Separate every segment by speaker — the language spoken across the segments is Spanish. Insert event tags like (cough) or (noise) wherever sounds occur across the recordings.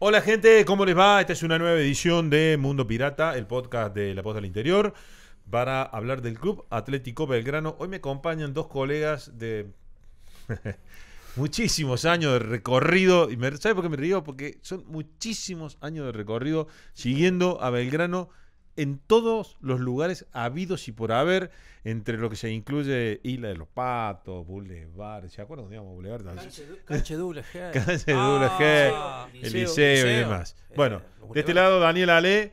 Speaker 1: Hola gente, ¿cómo les va? Esta es una nueva edición de Mundo Pirata, el podcast de La Posta del Interior, para hablar del Club Atlético Belgrano. Hoy me acompañan dos colegas de (laughs) muchísimos años de recorrido. Y por qué me río? Porque son muchísimos años de recorrido siguiendo a Belgrano en todos los lugares habidos y por haber, entre lo que se incluye Isla de los Patos, Boulevard, ¿se acuerdan dónde íbamos Boulevard? Canche el liceo, y demás. Eh, bueno, de este lado Daniel Ale,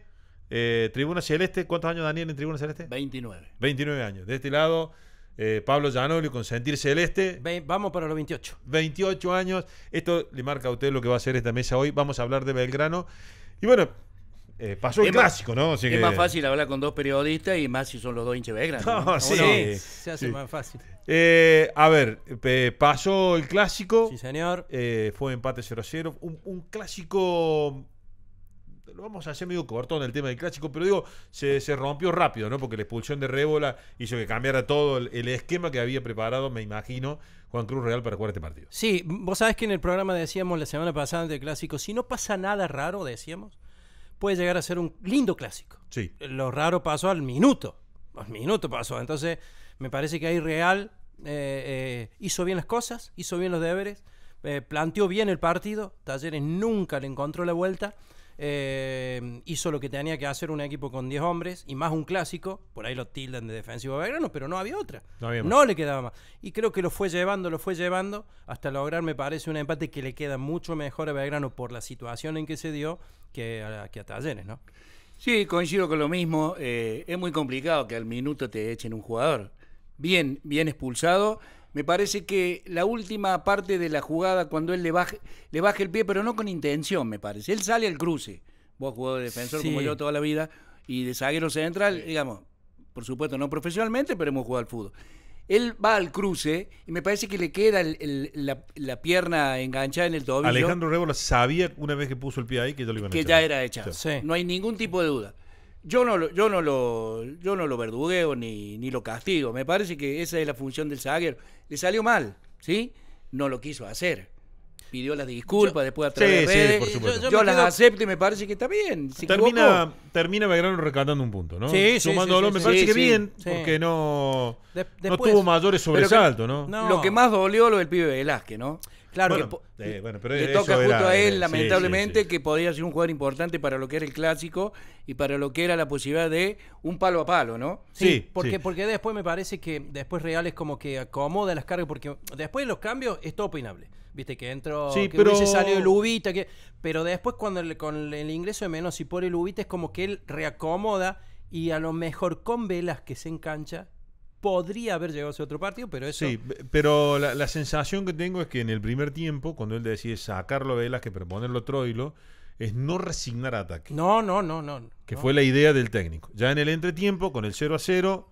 Speaker 1: eh, Tribuna Celeste, ¿cuántos años Daniel en Tribuna Celeste? 29. 29 años. De este lado... Eh, Pablo Llanoli con Sentir Celeste. vamos para los 28. 28 años. Esto le marca a usted lo que va a hacer esta mesa hoy. Vamos a hablar de Belgrano. Y bueno, eh, pasó el clásico, ¿no? es más fácil hablar con dos
Speaker 2: periodistas y más si son los dos hinchas Belgrano. Sí, se
Speaker 1: hace más fácil. Eh, a ver, pasó el clásico. Sí, señor. Eh, fue empate 0-0. Un, clásico. Lo vamos a hacer medio en el tema del clásico, pero digo, se, rompió rápido, ¿no? Porque la expulsión de Rébola hizo que cambiara todo el, esquema que había preparado, me imagino, Juan Cruz Real para jugar este partido. Sí, vos sabés que en el programa decíamos la semana pasada del clásico, si no
Speaker 3: pasa nada raro, decíamos puede llegar a ser un lindo clásico. Sí. Lo raro pasó al minuto. Al minuto pasó. Entonces, me parece que ahí Real eh, eh, hizo bien las cosas, hizo bien los deberes, eh, planteó bien el partido. Talleres nunca le encontró la vuelta. Eh, hizo lo que tenía que hacer un equipo con 10 hombres y más un clásico. Por ahí lo tildan de defensivo Belgrano, pero no había otra. No, le quedaba más. Y creo que lo fue llevando, lo fue llevando hasta lograr, me parece, un empate que le queda mucho mejor a Belgrano por la
Speaker 2: situación en que se dio que a, que a Talleres, ¿no? Sí, coincido con lo mismo. Eh, es muy complicado que al minuto te echen un jugador. Bien, bien expulsado me parece que la última parte de la jugada, cuando él le baje, le baje el pie, pero no con intención, me parece. Él sale al cruce. Vos jugador de defensor como yo toda la vida y de zaguero central, digamos, por supuesto no profesionalmente, pero hemos jugado al fútbol. Él va al cruce y me parece que le queda la, pierna enganchada en el tobillo. Alejandro
Speaker 1: Rebola sabía una vez que puso el pie ahí que ya lo a Que ya
Speaker 2: era hecha. No hay ningún tipo de duda. Yo no, lo, yo no lo, verdugueo ni, ni lo castigo. Me parece que esa es la función del zaguero. Le salió mal, ¿sí? No lo quiso hacer. Pidió las disculpas después a por supuesto. Yo, las acepto
Speaker 1: y me parece que está bien. termina, termina Belgrano rescatando un punto, ¿no? Sí, Sumándolo, me parece que bien, porque no, tuvo mayores sobresaltos, ¿no? ¿no? Lo
Speaker 2: que más dolió lo del pibe Velázquez, ¿no? Claro, le toca justo a él, lamentablemente, que podría ser un jugador importante para lo que era el clásico y para lo que era la posibilidad de un palo a palo, ¿no? Sí, porque, porque después me parece que después Real es como que acomoda las cargas,
Speaker 3: porque después de los cambios es todo opinable. Viste que entró, sí, que pero... salió el Ubita, que, pero después cuando con el ingreso de menos y por el Ubita es como que él reacomoda y a lo mejor con velas que se engancha podría haber llegado a ese otro partido,
Speaker 1: pero eso. Sí, pero la, sensación que tengo es que en el primer tiempo, cuando él decide sacarlo a que Que ponerlo a Troilo, es no resignar ataque.
Speaker 3: No, no, no, no.
Speaker 1: Que fue la idea del técnico. Ya en el entretiempo, con el 0 a 0,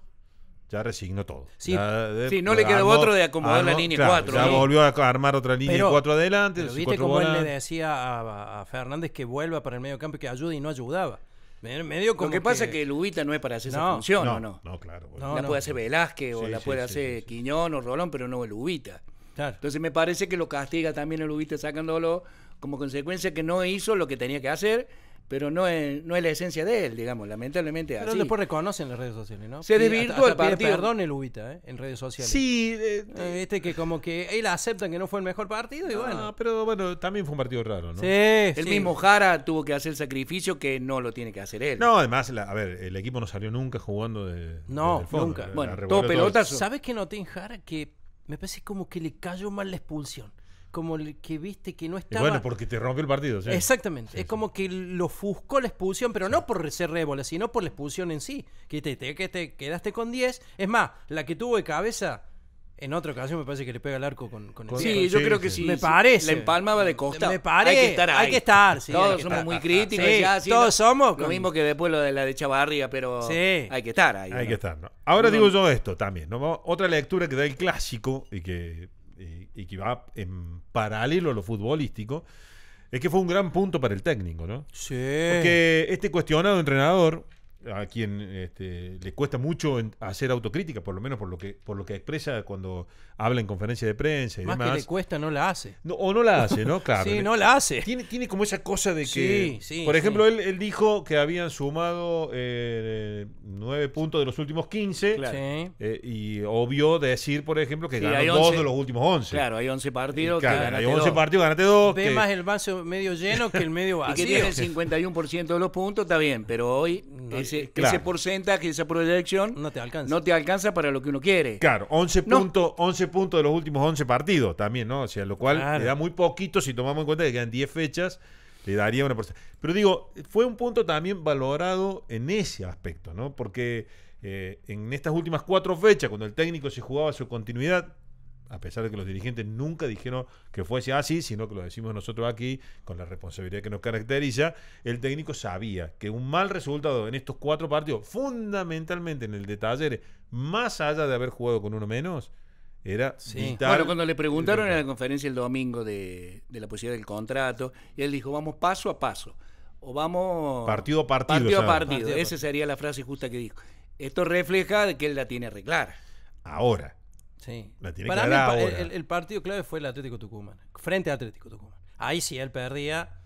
Speaker 1: ya resignó todo. Sí, eh, no le quedó otro de acomodar la línea 4. Ya volvió a armar otra línea 4 adelante. Pero viste cómo él le
Speaker 3: decía a, a, Fernández que vuelva para el medio campo y que ayude y no ayudaba.
Speaker 2: Medio Lo que pasa es
Speaker 3: que... el Lubita no es para hacer
Speaker 2: esa función, no, no? No, claro. la puede hacer Velázquez o la puede hacer Quiñón o Rolón, pero no Lubita. Claro. Entonces me parece que lo castiga también el Lubita sacándolo como consecuencia que no hizo lo que tenía que hacer pero no es, no es la esencia de él, digamos, lamentablemente pero después reconocen
Speaker 3: las redes sociales, ¿no? Se desvirtuó el partido. Perdón el Ubita, ¿eh?
Speaker 2: En redes sociales. Sí. este que
Speaker 3: como que él acepta que no fue el mejor partido y no, ah, bueno. pero bueno, también fue un partido raro, ¿no? Sí, El mismo
Speaker 2: Jara tuvo que hacer el sacrificio que no lo tiene que hacer él. No,
Speaker 1: además, a ver, el equipo no salió nunca jugando de No, nunca. Bueno, todo pelotazo. ¿Sabes
Speaker 3: qué noté en Jara? Que me parece como que le cayó mal la expulsión como el que viste que no estaba. bueno, porque te rompe el partido, sí. Exactamente. es como que lo ofuscó la expulsión, pero no por ser rébola, sino por la expulsión en sí. Que te, que te quedaste con 10. Es más, la que tuvo de cabeza. En otra ocasión me parece que le
Speaker 2: pega el arco con, con Sí, yo creo que sí. Me parece. La empalmaba de costa. Me parece. Hay que estar ahí. Hay que estar, Todos somos muy críticos. todos somos. Lo mismo que después lo de la de Chavarría, pero hay que estar ahí. Hay que estar. Ahora digo
Speaker 1: yo esto también. Otra lectura que da el clásico y que y que va en paralelo a lo futbolístico, es que fue un gran punto para el técnico, ¿no? Sí. Porque este cuestionado entrenador a quien este, le cuesta mucho hacer autocrítica, por lo menos por lo que por lo que expresa cuando habla en conferencia de prensa y Más demás. que le cuesta, no la hace. o no la hace, ¿no? (laughs) Claro. sí, no la hace. Tiene, como esa cosa de que... por ejemplo, él, dijo que habían sumado eh, nueve puntos de los últimos 15 eh, y obvio decir, por ejemplo, que ganó dos de los últimos 11. Claro, hay 11 partidos. Claro, hay 11 partidos, ganaste dos. Ve más el vaso medio lleno que el
Speaker 2: medio vacío. (laughs) y que tiene el 51% de los puntos, está bien, pero hoy ese, ese porcentaje, esa proyección, no te alcanza. No te alcanza para lo que uno quiere.
Speaker 1: Claro, 11 puntos de los últimos 11 partidos también, ¿no? O sea, lo cual le da muy poquito si tomamos en cuenta que quedan 10 fechas, le daría una porcentaje. Pero digo, fue un punto también valorado en ese aspecto, ¿no? Porque eh, en estas últimas cuatro fechas, cuando el técnico se jugaba su continuidad, a pesar de que los dirigentes nunca dijeron que fuese así, sino que lo decimos nosotros aquí, con la responsabilidad que nos caracteriza, el técnico sabía que un mal resultado en estos cuatro partidos, fundamentalmente en el de más allá de haber jugado con uno menos, era sí. Bueno, cuando
Speaker 2: le preguntaron en la conferencia el domingo de, la posibilidad del contrato, él dijo, vamos paso a paso, o vamos... Partido a partido. Partido Esa sería la frase justa que dijo. Esto refleja que él la tiene arreglar.
Speaker 1: Ahora, Sí. Para mí
Speaker 3: el, partido clave fue el Atlético Tucumán, frente a Atlético Tucumán. Ahí sí él perdía,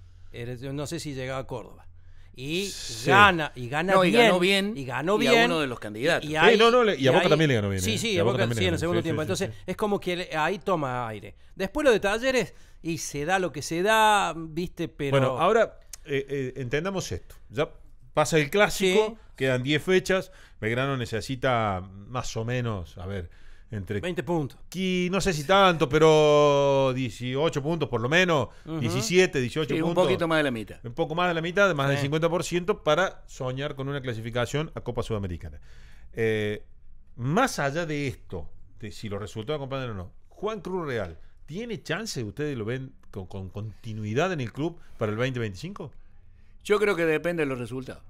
Speaker 3: no sé si llegaba a Córdoba. Y gana, y gana bien, y ganó bien. Y ganó bien. a uno de los
Speaker 1: candidatos. Y, a Boca también le ganó bien. Sí, ¿eh? sí, a Boca, también en el segundo tiempo. Entonces
Speaker 3: es como que ahí toma aire. Después lo de Talleres, y se da lo que se da, viste, pero... Bueno,
Speaker 1: ahora eh, eh, entendamos esto. Ya pasa el clásico, quedan 10 fechas, Belgrano necesita más o menos, a ver entre 20 puntos. no sé si tanto, pero 18 puntos por lo menos, 17, 18 puntos. Un poquito más de la mitad. Un poco más de la mitad, más del 50% para soñar con una clasificación a Copa Sudamericana. Eh, más allá de esto, de si los resultados acompañan o no, Juan Cruz Real, ¿tiene chance, ustedes lo ven con, con continuidad en el club para el 2025?
Speaker 2: Yo creo que depende de los resultados.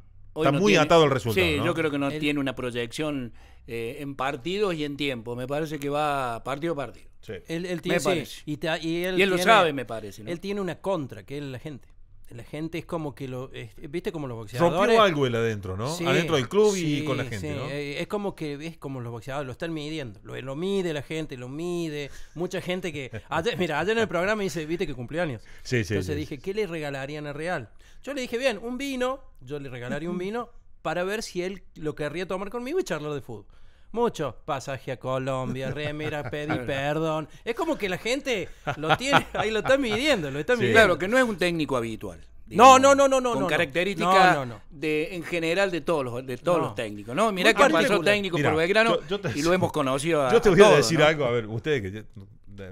Speaker 2: Está muy atado al resultado. Sí, yo creo que no tiene una proyección eh, en partidos y en tiempo. Me parece que va partido a partido. Sí. Él, tiene, Y,
Speaker 3: él, lo sabe, me parece. Él tiene una contra, que es la gente. La gente es como que lo. ¿Viste como los boxeadores? Rompió algo el adentro, ¿no? adentro del club y con la gente, sí. Eh, es como que es como los boxeadores, lo están midiendo. Lo, mide la gente, lo mide. Mucha gente que. (laughs) mira, ayer en el programa dice, ¿viste que cumpleaños
Speaker 2: años? Entonces
Speaker 3: dije, ¿qué le regalarían a Real? Yo le dije, bien, un vino. Yo le regalaría un (laughs) vino para ver si él lo querría tomar conmigo y charlar de fútbol. Mucho pasaje a Colombia, remera, (laughs) pedí perdón.
Speaker 2: Es como que la gente lo tiene, ahí lo está midiendo, lo está Claro, que no es un técnico habitual. no no, no, no, no, con no. características no, de, en general de todos los, de todos los técnicos. No, mirá que pasó técnico por Belgrano y lo hemos (laughs) conocido Yo te voy decir algo,
Speaker 1: a ver, ustedes que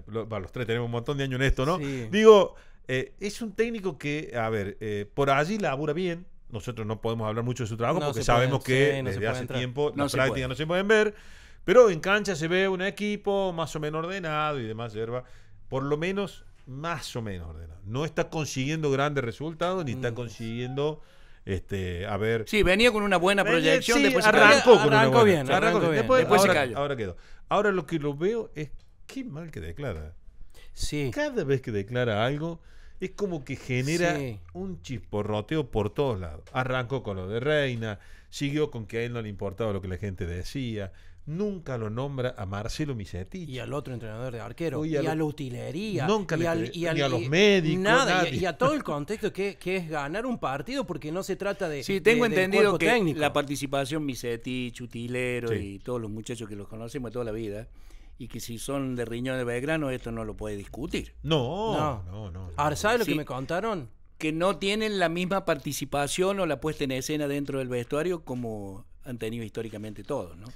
Speaker 1: los tres tenemos un montón de años en esto, ¿no? Digo, eh, es un técnico que, a ver, eh, por allí labura bien, nosotros no podemos hablar mucho de su trabajo porque sabemos que desde hace tiempo no las prácticas no se pueden ver. Pero en cancha se ve un equipo más o menos ordenado y demás hierba. Por lo menos, más o menos ordenado. No está consiguiendo grandes resultados ni está mm. consiguiendo este, a ver. Sí, venía con una buena proyección. después arrancó, con arrancó, bien, arrancó, Después, ahora, se cayó. Ahora quedó. Ahora lo que lo veo es qué mal que declara. Sí. Cada vez que declara algo, es como que genera un chisporroteo por todos lados. Arrancó con lo de Reina, siguió con que a él no le importaba lo que la gente decía. Nunca lo nombra a Marcelo Misetti. Y al otro entrenador de
Speaker 3: arquero. y, a, la utilería. Nunca y, y, a
Speaker 1: los médicos. Nada, y, a todo
Speaker 3: el (laughs) contexto que, es ganar un partido, porque no se trata de. Sí, tengo entendido que
Speaker 2: la participación Misetti, Utilero y todos los muchachos que los conocemos toda la vida y que si son de riñón de Belgrano, esto no lo puede discutir. No, no, no. Ahora, ¿sabes lo que me contaron? Que no tienen la misma participación o la puesta en escena dentro del vestuario como han tenido históricamente todos, ¿no?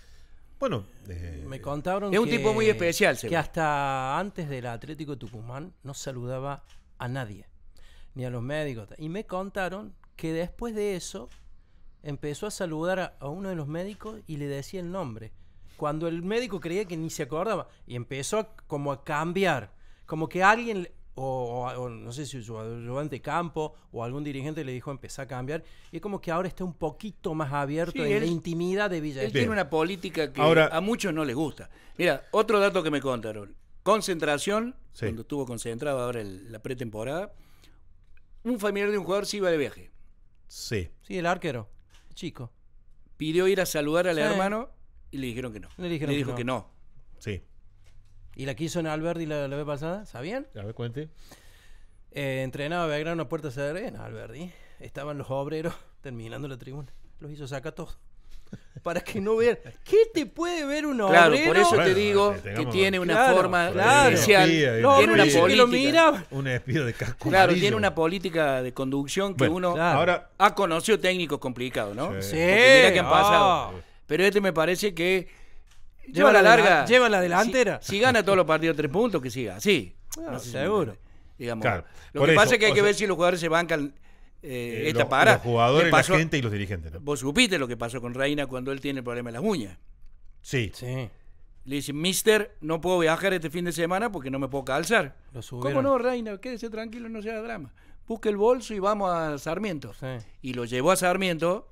Speaker 2: Bueno, eh, me contaron es un tipo muy especial, que
Speaker 3: hasta antes del Atlético Tucumán no saludaba a nadie, ni a los médicos. Y me contaron que después de eso empezó a saludar a uno de los médicos y le decía el nombre cuando el médico creía que ni se acordaba y empezó como a cambiar, como que alguien, o, no sé si su de campo o algún dirigente le dijo empezar a cambiar, y es como que ahora está un poquito más abierto en la intimidad de
Speaker 2: Villa. Él tiene una política que a muchos no les gusta. Mira, otro dato que me contaron, concentración, cuando estuvo concentrado ahora en la pretemporada, un familiar de un jugador Sí iba de viaje. Sí. Sí, el arquero, chico. Pidió ir a saludar al
Speaker 1: hermano y le dijeron que no. Le, dijo que no. Sí.
Speaker 3: ¿Y la quiso hizo en Alberti la, vez pasada? ¿Sabían? A ver, cuente. Entrenaba eh, entrenaba Belgrano a Puerta en Alberti. Estaban los obreros (laughs) terminando la tribuna. Los hizo sacar todos. (laughs) Para que no vean. ¿Qué te puede ver un obrero? por eso te digo eh, que, tiene una forma claro.
Speaker 2: tiene una política.
Speaker 1: un de Claro, tiene una
Speaker 2: política de conducción que uno ahora, ha conocido técnicos complicados, ¿no? Sí. mira qué han pasado. Oh. Pero este me parece que
Speaker 1: lleva la larga. lleva la delantera. Si,
Speaker 2: gana todos los partidos tres puntos, que siga Sí. Ah, seguro. digamos. lo que pasa es que hay que ver si los jugadores se bancan eh, eh, esta para. Los jugadores, la gente y los dirigentes. Vos supiste lo que pasó con Reina cuando él tiene el problema de las uñas. Sí. Sí. Le dice, mister, no puedo viajar este fin de semana porque no me puedo calzar. ¿Cómo no, Reina? Quédese tranquilo, no sea drama. Busque el bolso y vamos a Sarmiento. Y lo llevó a Sarmiento,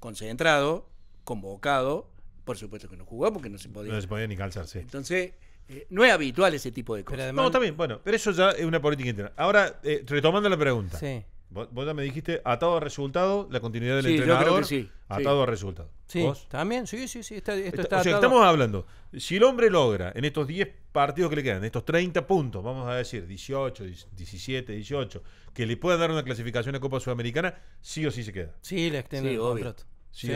Speaker 2: concentrado, convocado, por supuesto que no jugó porque no se podía. ni calzarse Entonces, eh, no es habitual ese tipo de
Speaker 1: cosas. Pero No, también, bueno, pero eso ya es una política interna. Ahora, eh, retomando la pregunta. Vos, ya me dijiste atado a resultado, la continuidad del sí, entrenador. sí, atado a resultado. Sí, también,
Speaker 3: sí, sí, sí. esto está, estamos
Speaker 1: hablando. Si el hombre logra en estos 10 partidos que le quedan, en estos 30 puntos, vamos a decir 18, 17, 18, que le puedan dar una clasificación a Copa Sudamericana, sí o sí se queda. Sí, le extiende el obvio. Sí,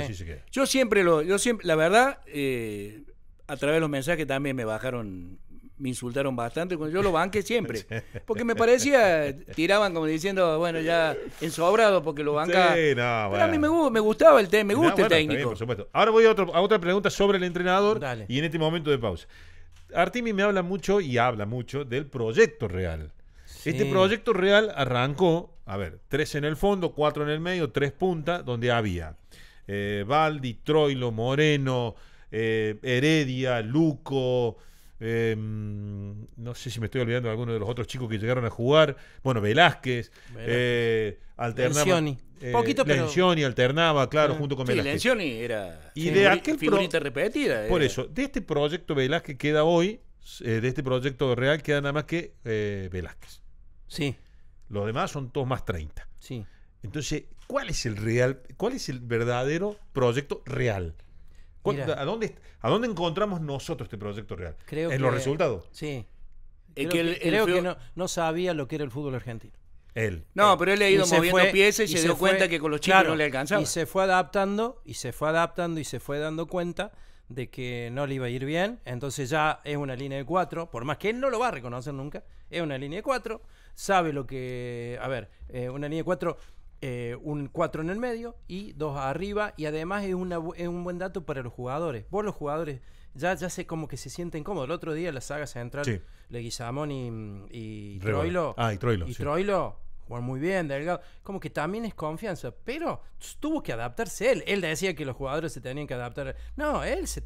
Speaker 2: Yo siempre lo, yo siempre, la verdad, eh, a través de los mensajes también me bajaron, me insultaron bastante, cuando yo lo banqué siempre, (laughs) porque me parecía, tiraban como diciendo, bueno, ya ensobrado porque lo banca. Pero a mí me,
Speaker 1: gustaba el, tema, me gusta el técnico. Ahora voy a, otra pregunta sobre el entrenador y en este momento de pausa. Artimi me habla mucho y habla mucho del proyecto real. Este proyecto real arrancó, a ver, tres en el fondo, cuatro en el medio, tres puntas, donde había Valdi, eh, Troilo, Moreno, eh, Heredia, Luco, em, no sé si me estoy olvidando de alguno de los otros chicos que llegaron a jugar. Bueno, Velázquez, eh, alternaba. Eh, alternaba, claro, mm. junto con Sí, Velázquez. era Y de aquel Por eso, de este proyecto Velázquez queda hoy, de este proyecto real queda nada más que Velázquez. Sí, Los demás son todos más 30. sí. Entonces, cuál es el real, cuál es el verdadero proyecto real. ¿A dónde, ¿A dónde encontramos nosotros este proyecto real? Creo ¿En los resultados?
Speaker 3: Sí. Creo, que, no, sabía lo que era el fútbol argentino. Él. No, pero él ha ido moviendo piezas y, se, dio cuenta que con los chicos no le alcanzaba. Y se fue adaptando, y se fue adaptando, y se fue dando cuenta de que no le iba a ir bien. Entonces ya es una línea de cuatro, por más que él no lo va a reconocer nunca, es una línea de cuatro. Sabe lo que. A ver, eh, una línea de cuatro eh, un 4 en el medio y 2 arriba. Y además es, un buen dato para los jugadores. Vos los jugadores ya, ya sé como que se sienten cómodos. El otro día la saga central, sí. Leguizamón y, y Troilo. Ah, y Troilo. Y Troilo muy bien, Delgado. Como que también es confianza, pero tuvo que adaptarse él. Él decía que los jugadores se tenían que adaptar. No, él se,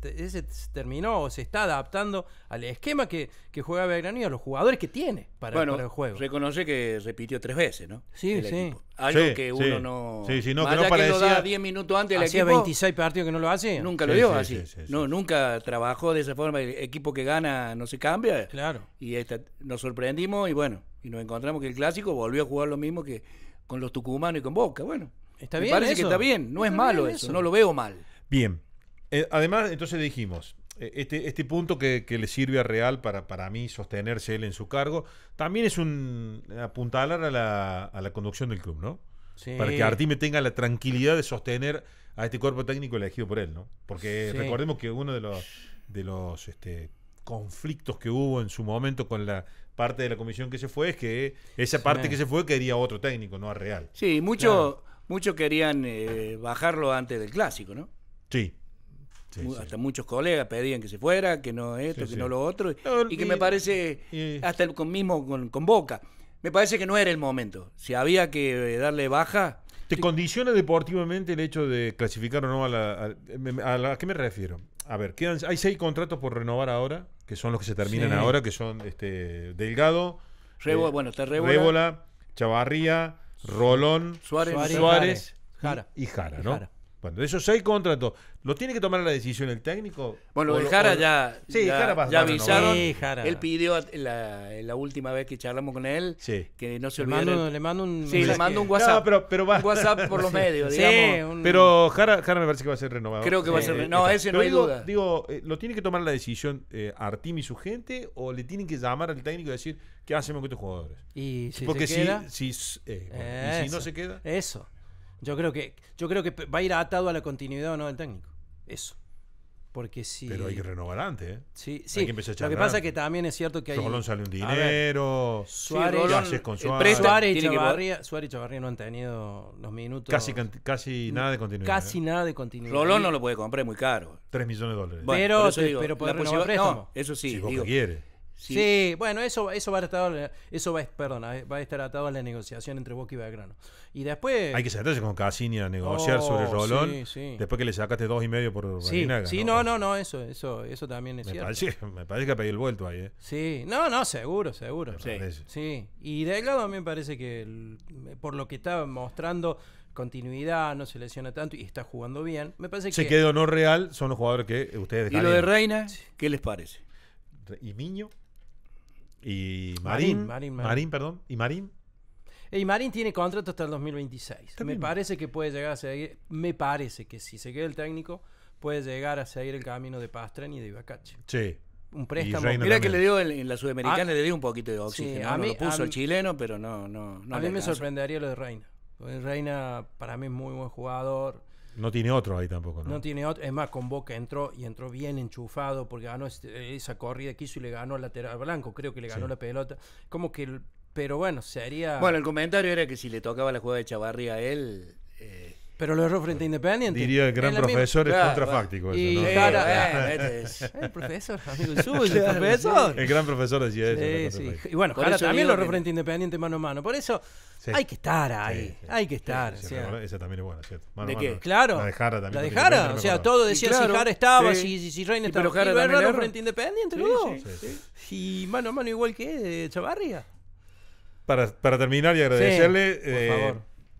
Speaker 3: terminó o se está adaptando al esquema que, que juega Belgrano y a los jugadores que tiene para, el
Speaker 2: juego. Reconoce que repitió tres veces, ¿no? Sí, sí. Algo que uno no. Sí, sí, no, que no parecía... minutos antes hacía 26 partidos que no lo hace. Nunca lo dio así. No, nunca trabajó de esa forma. El equipo que gana no se cambia. Claro. Y nos sorprendimos y bueno y nos encontramos que el clásico volvió a jugar lo mismo que con los tucumanos y con Boca. Bueno, ¿Está me bien parece que está bien, no es malo eso. no lo veo mal.
Speaker 1: Bien. Eh, además, entonces dijimos, eh, este, este punto que, le sirve a Real para, para mí sostenerse él en su cargo, también es un apuntalar a la, a la conducción del club, ¿no? Para que Artime tenga la tranquilidad de sostener a este cuerpo técnico elegido por él, ¿no? Porque recordemos que uno de los, de los este, conflictos que hubo en su momento con la parte de la comisión que se fue es que esa parte que se fue quería otro técnico, no a Real. Sí,
Speaker 2: muchos querían eh, bajarlo antes del clásico, ¿no? Sí. hasta muchos colegas pedían que se fuera, que no esto, que no lo otro, y, que me parece, hasta el con, mismo con, Boca, me parece que no era el momento. Si había que eh, darle
Speaker 1: baja, ¿Te condiciona deportivamente el hecho de clasificar o no a la... ¿A, qué me refiero? A ver, hay seis contratos por renovar ahora, que son los que se terminan ahora, que son este, Delgado, Rebo, eh, Chavarría, Rolón, Suárez, Y, Jara, ¿no? Y bueno, de esos seis contratos, ¿lo tiene que tomar la decisión el técnico? Bueno, el Jara ya, sí, ya avisaron. Él
Speaker 2: pidió la, la, última vez que charlamos con él que no se olvide. Le, mando un, le mando un WhatsApp. No, pero,
Speaker 1: pero va. WhatsApp por los (laughs) medios, digamos. pero Jara, Jara me parece que va a ser renovado. Creo que va a ser renovado. No, ese no hay digo, duda. Digo, eh, ¿lo tiene que tomar la decisión eh, y su gente o le tienen que llamar al técnico y decir qué hacemos con estos jugadores? Y si Porque se queda, si, si, eh, ¿y si no se queda.
Speaker 3: Eso. Yo creo que, yo creo que va a ir atado a la continuidad o no del técnico. Eso. Porque si. Pero hay que renovar antes, ¿eh? Sí, sí. Hay que empezar a lo que pasa es que también es cierto que hay. Rolón sale un dinero. Suárez, con Suárez? y Chavarría, Suárez Chavarría no han tenido
Speaker 2: los minutos. Casi, casi mm, nada de
Speaker 3: continuidad. Casi ¿eh? nada de continuidad. Rolón
Speaker 1: no lo puede comprar, es muy caro. 3 millones de dólares. pero, digo, pero préstamo. eso sí. Si vos digo, que Sí.
Speaker 2: bueno,
Speaker 3: eso, eso va a estar, atado, eso va, eh, va a estar atado a la negociación entre Boca y Belgrano. Y después. Hay que sentarse
Speaker 1: con Cassini a negociar sobre oh, sobre Rolón. Después que le sacaste dos y medio por sí, Sí, ¿no?
Speaker 3: no, no, eso, eso, eso también es cierto. Parece, me parece
Speaker 1: que ha pedido el vuelto ahí, ¿eh?
Speaker 3: Sí, no, no, seguro, seguro. Sí. Y lado a mí me parece que por lo que está mostrando continuidad, no se lesiona tanto y está jugando bien. Me parece se que. Se
Speaker 1: quedó no real, son los jugadores que ustedes ¿Y lo de Reina? ¿Qué les parece? ¿Y Miño? Y Marín. Marín, perdón. Y Marín.
Speaker 3: Y Marín tiene contrato hasta el 2026. Me parece que puede llegar a seguir. Me parece que si se queda el técnico, puede llegar a seguir el camino de Pastren y de Ibacache. Sí. Un préstamo. Mira que le dio en, la Sudamericana, ah. le
Speaker 2: dio un poquito de oxígeno. a mí, lo puso el chileno, pero no. no, no a mí me
Speaker 3: sorprendería lo de Reina. Reina, para mí, es muy buen jugador.
Speaker 1: No tiene otro ahí tampoco, ¿no? No
Speaker 3: tiene otro. Es más, con Boca entró y entró bien enchufado porque ganó este, esa corrida que hizo y le ganó al lateral blanco. Creo que le ganó
Speaker 2: la pelota. Como que. pero bueno, sería. Bueno, el comentario era que si le tocaba la jugada de Chavarri a él.
Speaker 3: Eh, pero los refrente Independiente. Diría el gran profesor,
Speaker 1: es contrafáctico. y el profesor, amigo suyo, el profesor. El gran profesor decía eso. Y bueno, Jara también lo refrente
Speaker 3: Independiente mano a mano. Por eso hay que estar ahí, hay que estar. Esa
Speaker 1: también es buena, ¿cierto? ¿De qué? Claro. La dejara también. La dejara o sea, todo decía si Jara estaba, si Reina estaba. Pero Jara erró frente a
Speaker 3: Independiente, luego. Y mano a mano igual que eh, Chavarria
Speaker 1: Para, terminar y agradecerle, eh,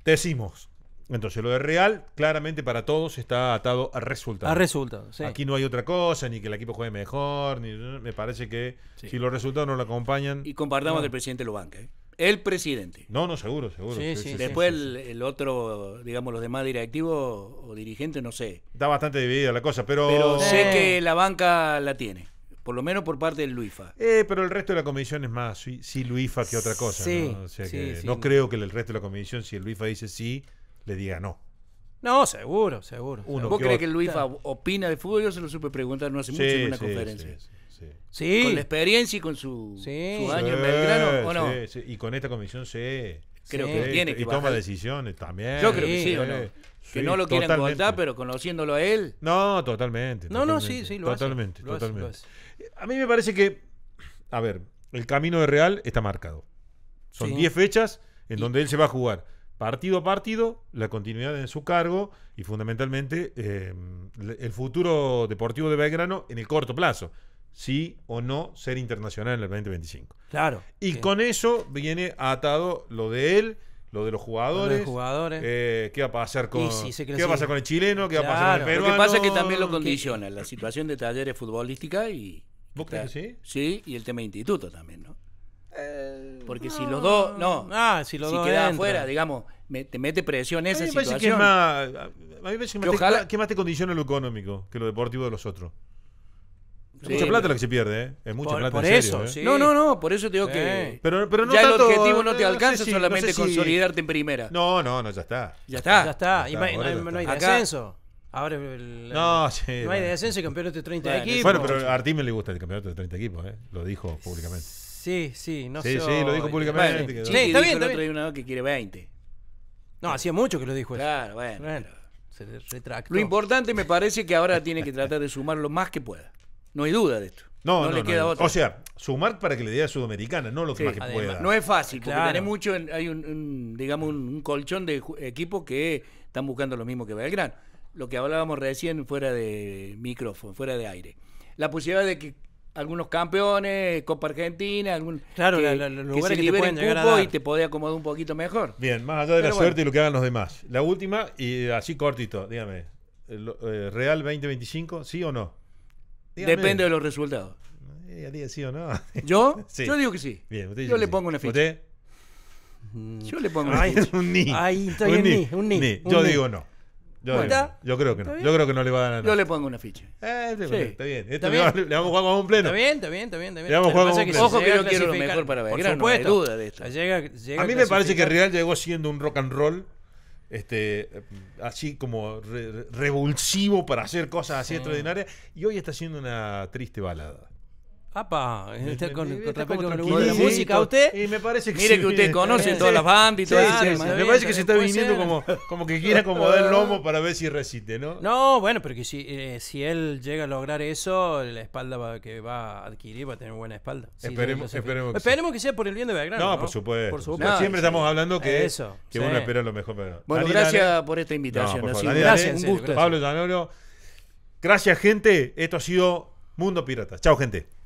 Speaker 1: decimos, entonces, lo de real, claramente para todos está atado a resultados. A resultados, sí. Aquí no hay otra cosa, ni que el equipo juegue mejor, ni me parece que si los resultados no lo acompañan. Y compartamos del el
Speaker 2: presidente lo banca, ¿eh?
Speaker 1: El presidente. No, no, seguro, seguro. Después
Speaker 2: el, otro, digamos, los demás directivos o dirigentes, no sé.
Speaker 1: Está bastante dividida la cosa, pero. sé que
Speaker 2: la banca la tiene. Por lo menos por parte del Luifa.
Speaker 1: Eh, pero el resto de la comisión es más sí, Luifa que otra cosa. ¿no? O sea que no creo que el resto de la comisión, si el Luifa dice sí, le diga no.
Speaker 2: No, seguro, seguro. ¿Vos crees que Luis opina de fútbol? Yo se lo supe preguntar no hace mucho en una conferencia. Sí, Con la experiencia y con su, año en Belgrano, ¿o no?
Speaker 1: Y con esta comisión sí. Creo que tiene que Y toma decisiones también. Yo creo que sí, ¿o no? Que no lo quieran contar, pero conociéndolo a él. No, totalmente. No, no, sí, sí, lo Totalmente, totalmente. A mí me parece que, a ver, el camino de Real está marcado. Son 10 fechas en donde él se va a jugar partido a partido, la continuidad en su cargo y fundamentalmente em, el futuro deportivo de Belgrano en el corto plazo. Sí o no ser internacional en el 2025. Claro. Y con eso viene atado lo de él lo de los jugadores. jugadores. Eh, ¿Qué va a pasar con, ¿qué con el chileno? ¿Qué va a pasar con el peruano? Lo que pasa es que también lo condiciona
Speaker 2: la situación de talleres futbolística y. ¿Vos crees sí? Sí, y el tema de instituto también, ¿no? Eh, Porque si los dos, no, ah, si, los queda afuera, digamos, me, te mete presión esa situación. más, a me
Speaker 1: más, te, condiciona lo económico que lo deportivo de los otros. Es mucha plata la que se pierde, ¿eh? Es mucha por, plata. Por eso, ¿eh? sí. No, no, no, por eso te digo que. Pero, pero no ya el objetivo no eh, te alcanza solamente consolidarte en primera. No, no, no, ya está. Ya está. Ya está. Y No, hay descenso. no, sí, no hay descenso y campeonato de 30 equipos. Bueno, pero a Artín me le gusta el campeonato de 30 equipos, ¿eh? Lo dijo públicamente. Sí, sí, no sé. Sí, sí, lo
Speaker 2: dijo públicamente. sí, está bien. Está bien. que quiere 20. No, hacía mucho que lo dijo eso. Claro, bueno. Se Lo importante me parece que ahora tiene que tratar de sumar lo más que pueda. No hay duda de esto.
Speaker 1: No, no, le queda otra. O sea, sumar para que le dé a Sudamericana, no lo que más que pueda. No es fácil, porque
Speaker 2: mucho, hay un, digamos, un, colchón de equipos que están buscando lo mismo que Belgrano. Lo que hablábamos recién fuera de micrófono, fuera de aire. La posibilidad de que algunos campeones, Copa Argentina, algún
Speaker 1: claro, que, que
Speaker 2: se te cupo y te podés acomodar un poquito mejor.
Speaker 1: Bien, más allá de la suerte y lo que hagan los demás. La última, y así cortito, dígame, eh, ¿Real 2025, sí o no? Depende de los resultados. Eh, ¿Sí o no? (laughs) ¿Yo? Yo digo que sí. yo le pongo una ficha. ¿Usted? Yo le pongo una ficha. un ni. Ahí (laughs) un, Un Yo digo no. Yo, creo que no. Yo creo que no le va a ganar. Yo le pongo una ficha. Eh, Está bien. ¿Está este le, bien? le, vamos a jugar con un pleno. Está bien, está bien, está bien. Le vamos a Ojo que yo quiero lo mejor para ver No hay duda de esto. a mí me parece que Real llegó siendo un rock and roll este, así como revulsivo para hacer cosas así extraordinarias, y hoy está siendo una triste balada. Apa, está con, a la música, usted. mire que usted conoce todas las bandas y todo me parece que se está viniendo como, como que quiere acomodar el lomo para ver si resiste, ¿no?
Speaker 3: No, bueno, pero que si, eh, si él llega a lograr eso, la espalda que va a adquirir va a tener buena espalda. esperemos, esperemos, que, sea por el bien de Belgrano. No, por supuesto. Por supuesto. siempre estamos hablando que, que uno espera lo mejor.
Speaker 1: Bueno, gracias por esta invitación. gracias, un gusto. Pablo Danoro. Gracias, gente. Esto ha sido Mundo Pirata. Chao, gente.